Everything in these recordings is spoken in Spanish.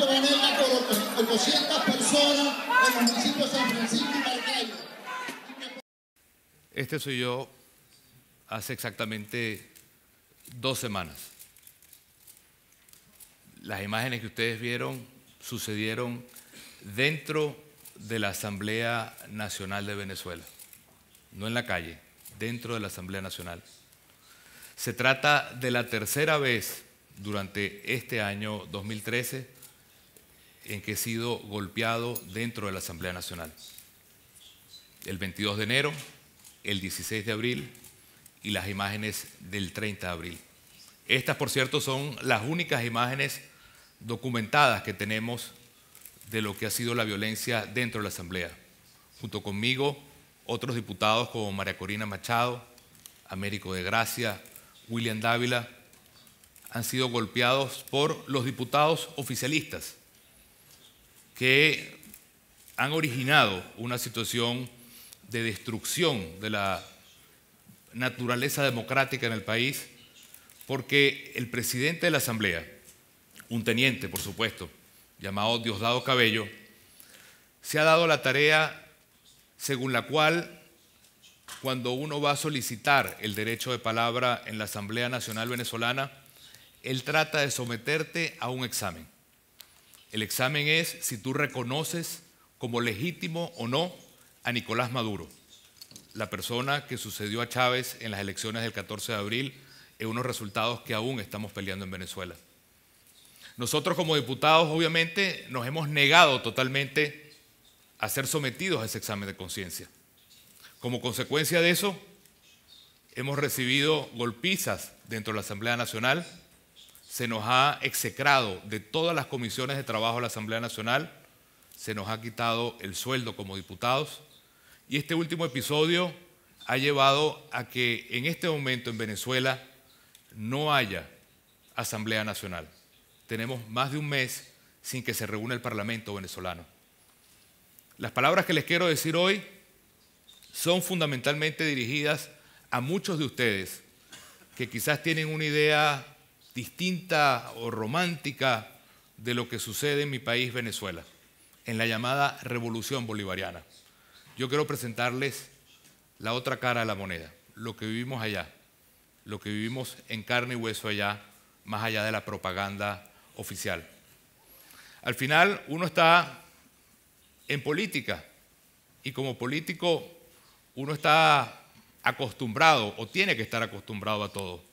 de con 200 personas en municipio San Francisco y Este soy yo hace exactamente dos semanas. Las imágenes que ustedes vieron sucedieron dentro de la Asamblea Nacional de Venezuela, no en la calle, dentro de la Asamblea Nacional. Se trata de la tercera vez durante este año 2013 en que he sido golpeado dentro de la Asamblea Nacional. El 22 de enero, el 16 de abril y las imágenes del 30 de abril. Estas, por cierto, son las únicas imágenes documentadas que tenemos de lo que ha sido la violencia dentro de la Asamblea. Junto conmigo, otros diputados como María Corina Machado, Américo de Gracia, William Dávila, han sido golpeados por los diputados oficialistas, que han originado una situación de destrucción de la naturaleza democrática en el país, porque el presidente de la Asamblea, un teniente, por supuesto, llamado Diosdado Cabello, se ha dado la tarea según la cual cuando uno va a solicitar el derecho de palabra en la Asamblea Nacional Venezolana, él trata de someterte a un examen. El examen es si tú reconoces como legítimo o no a Nicolás Maduro, la persona que sucedió a Chávez en las elecciones del 14 de abril, en unos resultados que aún estamos peleando en Venezuela. Nosotros como diputados obviamente nos hemos negado totalmente a ser sometidos a ese examen de conciencia. Como consecuencia de eso, hemos recibido golpizas dentro de la Asamblea Nacional, se nos ha execrado de todas las comisiones de trabajo de la Asamblea Nacional, se nos ha quitado el sueldo como diputados y este último episodio ha llevado a que en este momento en Venezuela no haya Asamblea Nacional. Tenemos más de un mes sin que se reúna el Parlamento venezolano. Las palabras que les quiero decir hoy son fundamentalmente dirigidas a muchos de ustedes que quizás tienen una idea distinta o romántica de lo que sucede en mi país, Venezuela, en la llamada revolución bolivariana. Yo quiero presentarles la otra cara de la moneda, lo que vivimos allá, lo que vivimos en carne y hueso allá, más allá de la propaganda oficial. Al final uno está en política y como político uno está acostumbrado o tiene que estar acostumbrado a todo.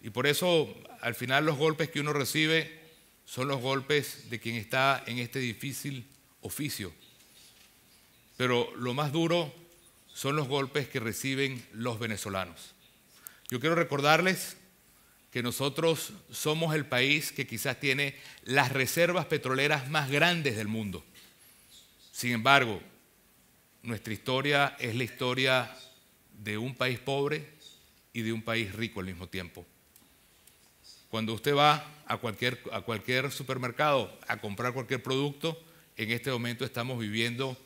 Y por eso al final los golpes que uno recibe son los golpes de quien está en este difícil oficio. Pero lo más duro son los golpes que reciben los venezolanos. Yo quiero recordarles que nosotros somos el país que quizás tiene las reservas petroleras más grandes del mundo. Sin embargo, nuestra historia es la historia de un país pobre y de un país rico al mismo tiempo. Cuando usted va a cualquier, a cualquier supermercado a comprar cualquier producto, en este momento estamos viviendo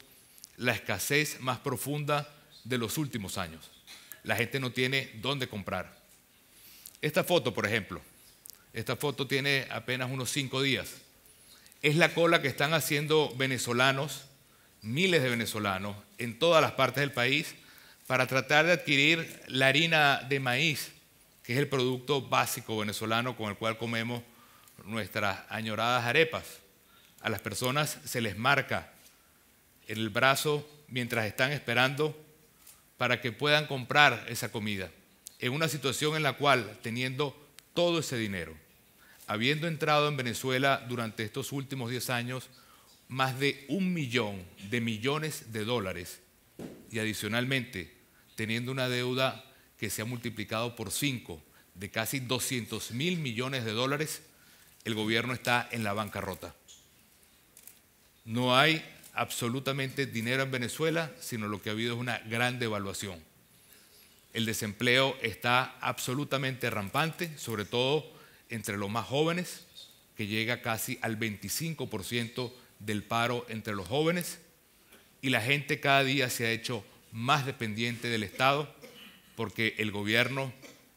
la escasez más profunda de los últimos años. La gente no tiene dónde comprar. Esta foto, por ejemplo, esta foto tiene apenas unos cinco días. Es la cola que están haciendo venezolanos, miles de venezolanos, en todas las partes del país, para tratar de adquirir la harina de maíz que es el producto básico venezolano con el cual comemos nuestras añoradas arepas. A las personas se les marca en el brazo mientras están esperando para que puedan comprar esa comida, en una situación en la cual, teniendo todo ese dinero, habiendo entrado en Venezuela durante estos últimos 10 años más de un millón de millones de dólares y adicionalmente teniendo una deuda que se ha multiplicado por 5 de casi 200 mil millones de dólares, el gobierno está en la bancarrota. No hay absolutamente dinero en Venezuela, sino lo que ha habido es una gran devaluación. El desempleo está absolutamente rampante, sobre todo entre los más jóvenes, que llega casi al 25% del paro entre los jóvenes, y la gente cada día se ha hecho más dependiente del Estado porque el gobierno,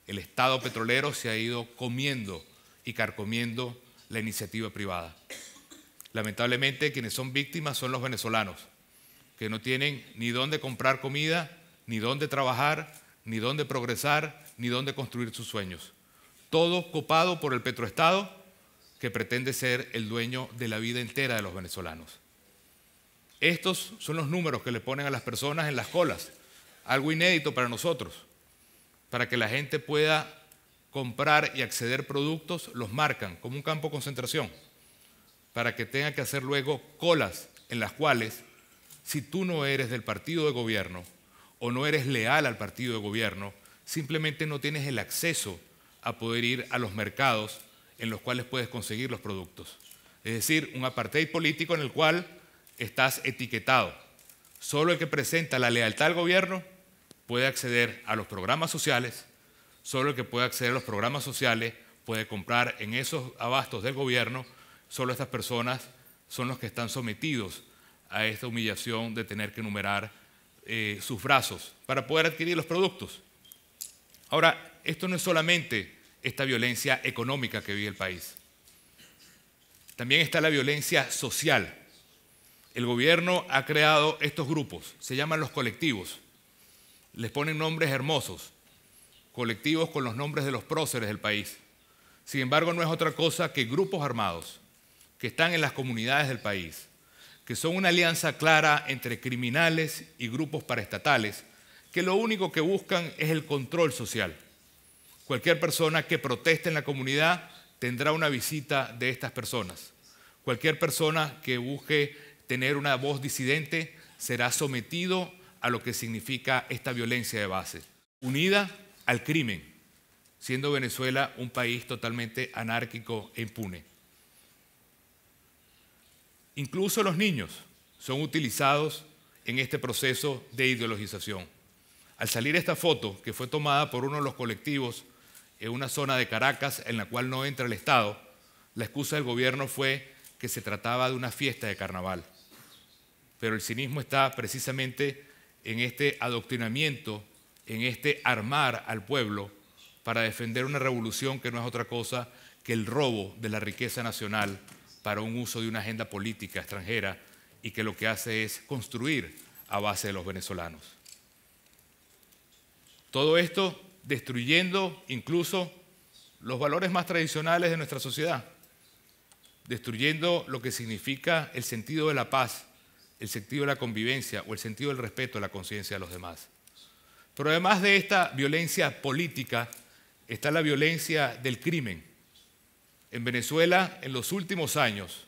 el Estado petrolero se ha ido comiendo y carcomiendo la iniciativa privada. Lamentablemente quienes son víctimas son los venezolanos, que no tienen ni dónde comprar comida, ni dónde trabajar, ni dónde progresar, ni dónde construir sus sueños. Todo copado por el petroestado que pretende ser el dueño de la vida entera de los venezolanos. Estos son los números que le ponen a las personas en las colas, algo inédito para nosotros para que la gente pueda comprar y acceder productos, los marcan como un campo de concentración, para que tenga que hacer luego colas en las cuales, si tú no eres del partido de gobierno o no eres leal al partido de gobierno, simplemente no tienes el acceso a poder ir a los mercados en los cuales puedes conseguir los productos. Es decir, un apartheid político en el cual estás etiquetado. Solo el que presenta la lealtad al gobierno puede acceder a los programas sociales, solo el que puede acceder a los programas sociales puede comprar en esos abastos del gobierno, solo estas personas son los que están sometidos a esta humillación de tener que numerar eh, sus brazos para poder adquirir los productos. Ahora, esto no es solamente esta violencia económica que vive el país. También está la violencia social. El gobierno ha creado estos grupos, se llaman los colectivos les ponen nombres hermosos, colectivos con los nombres de los próceres del país. Sin embargo, no es otra cosa que grupos armados que están en las comunidades del país, que son una alianza clara entre criminales y grupos paraestatales, que lo único que buscan es el control social. Cualquier persona que proteste en la comunidad tendrá una visita de estas personas. Cualquier persona que busque tener una voz disidente será sometido a lo que significa esta violencia de base, unida al crimen, siendo Venezuela un país totalmente anárquico e impune. Incluso los niños son utilizados en este proceso de ideologización. Al salir esta foto, que fue tomada por uno de los colectivos en una zona de Caracas en la cual no entra el Estado, la excusa del gobierno fue que se trataba de una fiesta de carnaval. Pero el cinismo está precisamente en este adoctrinamiento, en este armar al pueblo para defender una revolución que no es otra cosa que el robo de la riqueza nacional para un uso de una agenda política extranjera y que lo que hace es construir a base de los venezolanos. Todo esto destruyendo incluso los valores más tradicionales de nuestra sociedad, destruyendo lo que significa el sentido de la paz, el sentido de la convivencia o el sentido del respeto a la conciencia de los demás. Pero además de esta violencia política, está la violencia del crimen. En Venezuela, en los últimos años,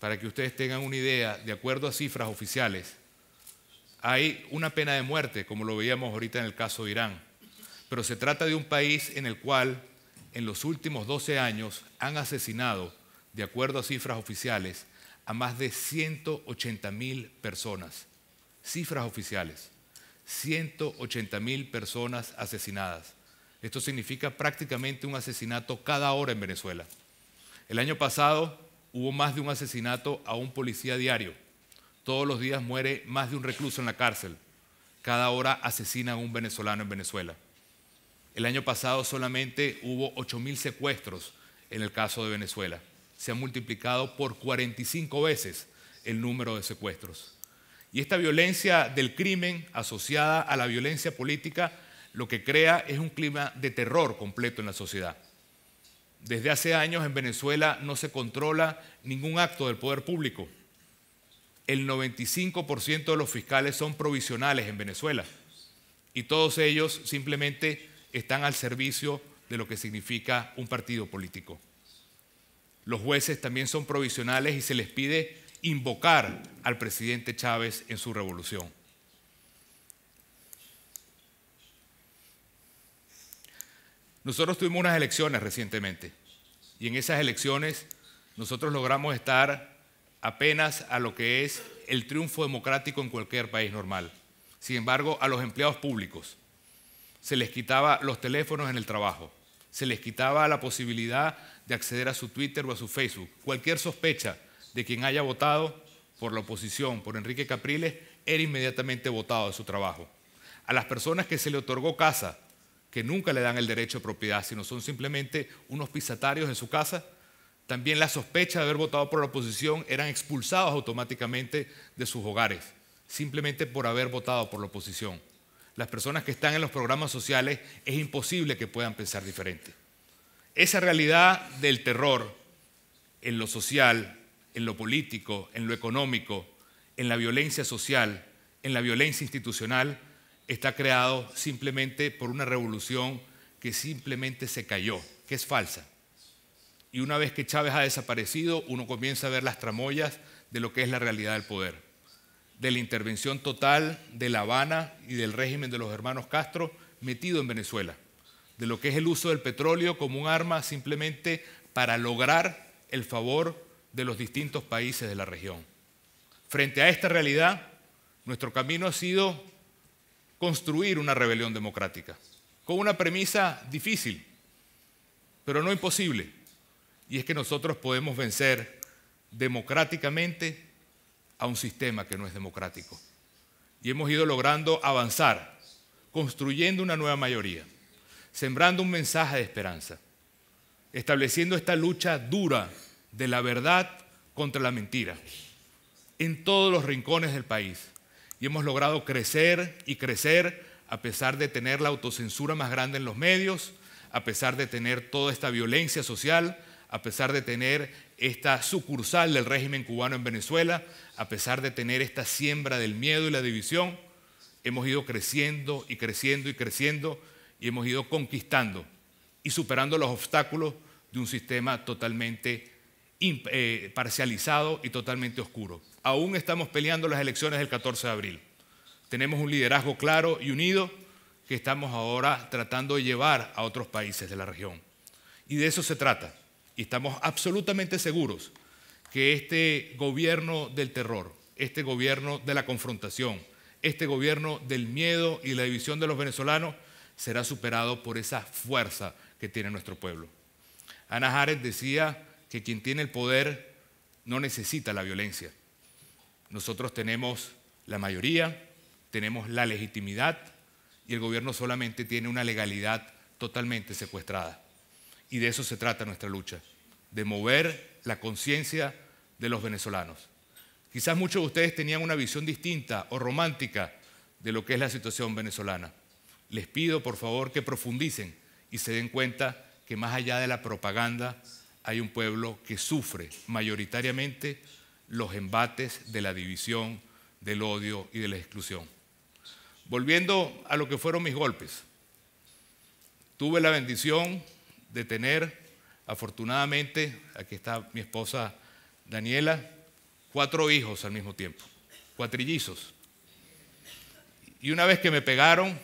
para que ustedes tengan una idea, de acuerdo a cifras oficiales, hay una pena de muerte, como lo veíamos ahorita en el caso de Irán. Pero se trata de un país en el cual en los últimos 12 años han asesinado, de acuerdo a cifras oficiales, a más de 180 mil personas. Cifras oficiales. 180 mil personas asesinadas. Esto significa prácticamente un asesinato cada hora en Venezuela. El año pasado hubo más de un asesinato a un policía diario. Todos los días muere más de un recluso en la cárcel. Cada hora asesina a un venezolano en Venezuela. El año pasado solamente hubo mil secuestros en el caso de Venezuela se ha multiplicado por 45 veces el número de secuestros. Y esta violencia del crimen asociada a la violencia política lo que crea es un clima de terror completo en la sociedad. Desde hace años en Venezuela no se controla ningún acto del poder público. El 95% de los fiscales son provisionales en Venezuela y todos ellos simplemente están al servicio de lo que significa un partido político. Los jueces también son provisionales y se les pide invocar al presidente Chávez en su revolución. Nosotros tuvimos unas elecciones recientemente y en esas elecciones nosotros logramos estar apenas a lo que es el triunfo democrático en cualquier país normal. Sin embargo, a los empleados públicos se les quitaba los teléfonos en el trabajo, se les quitaba la posibilidad de acceder a su Twitter o a su Facebook. Cualquier sospecha de quien haya votado por la oposición, por Enrique Capriles, era inmediatamente votado de su trabajo. A las personas que se le otorgó casa, que nunca le dan el derecho de propiedad, sino son simplemente unos pisatarios en su casa, también la sospecha de haber votado por la oposición eran expulsados automáticamente de sus hogares, simplemente por haber votado por la oposición las personas que están en los programas sociales, es imposible que puedan pensar diferente. Esa realidad del terror en lo social, en lo político, en lo económico, en la violencia social, en la violencia institucional, está creado simplemente por una revolución que simplemente se cayó, que es falsa. Y una vez que Chávez ha desaparecido, uno comienza a ver las tramoyas de lo que es la realidad del poder de la intervención total de La Habana y del régimen de los hermanos Castro metido en Venezuela, de lo que es el uso del petróleo como un arma simplemente para lograr el favor de los distintos países de la región. Frente a esta realidad, nuestro camino ha sido construir una rebelión democrática, con una premisa difícil, pero no imposible, y es que nosotros podemos vencer democráticamente a un sistema que no es democrático. Y hemos ido logrando avanzar, construyendo una nueva mayoría, sembrando un mensaje de esperanza, estableciendo esta lucha dura de la verdad contra la mentira en todos los rincones del país. Y hemos logrado crecer y crecer a pesar de tener la autocensura más grande en los medios, a pesar de tener toda esta violencia social, a pesar de tener esta sucursal del régimen cubano en Venezuela, a pesar de tener esta siembra del miedo y la división, hemos ido creciendo y creciendo y creciendo y hemos ido conquistando y superando los obstáculos de un sistema totalmente eh, parcializado y totalmente oscuro. Aún estamos peleando las elecciones del 14 de abril. Tenemos un liderazgo claro y unido que estamos ahora tratando de llevar a otros países de la región. Y de eso se trata y estamos absolutamente seguros que este gobierno del terror, este gobierno de la confrontación, este gobierno del miedo y la división de los venezolanos será superado por esa fuerza que tiene nuestro pueblo. Ana Jarez decía que quien tiene el poder no necesita la violencia. Nosotros tenemos la mayoría, tenemos la legitimidad y el gobierno solamente tiene una legalidad totalmente secuestrada. Y de eso se trata nuestra lucha, de mover la conciencia de los venezolanos. Quizás muchos de ustedes tenían una visión distinta o romántica de lo que es la situación venezolana. Les pido, por favor, que profundicen y se den cuenta que más allá de la propaganda hay un pueblo que sufre mayoritariamente los embates de la división, del odio y de la exclusión. Volviendo a lo que fueron mis golpes, tuve la bendición de tener, Afortunadamente, aquí está mi esposa Daniela, cuatro hijos al mismo tiempo, cuatrillizos. Y una vez que me pegaron,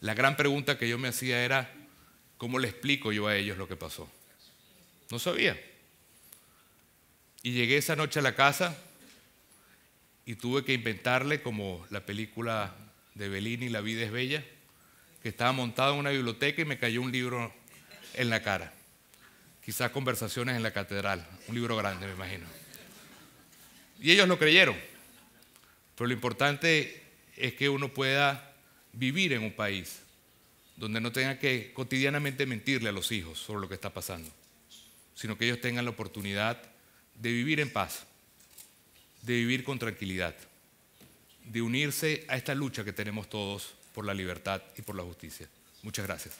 la gran pregunta que yo me hacía era, ¿cómo le explico yo a ellos lo que pasó? No sabía. Y llegué esa noche a la casa y tuve que inventarle, como la película de Bellini, La vida es bella, que estaba montado en una biblioteca y me cayó un libro en la cara. Quizás conversaciones en la catedral, un libro grande me imagino. Y ellos lo creyeron. Pero lo importante es que uno pueda vivir en un país donde no tenga que cotidianamente mentirle a los hijos sobre lo que está pasando, sino que ellos tengan la oportunidad de vivir en paz, de vivir con tranquilidad, de unirse a esta lucha que tenemos todos por la libertad y por la justicia. Muchas gracias.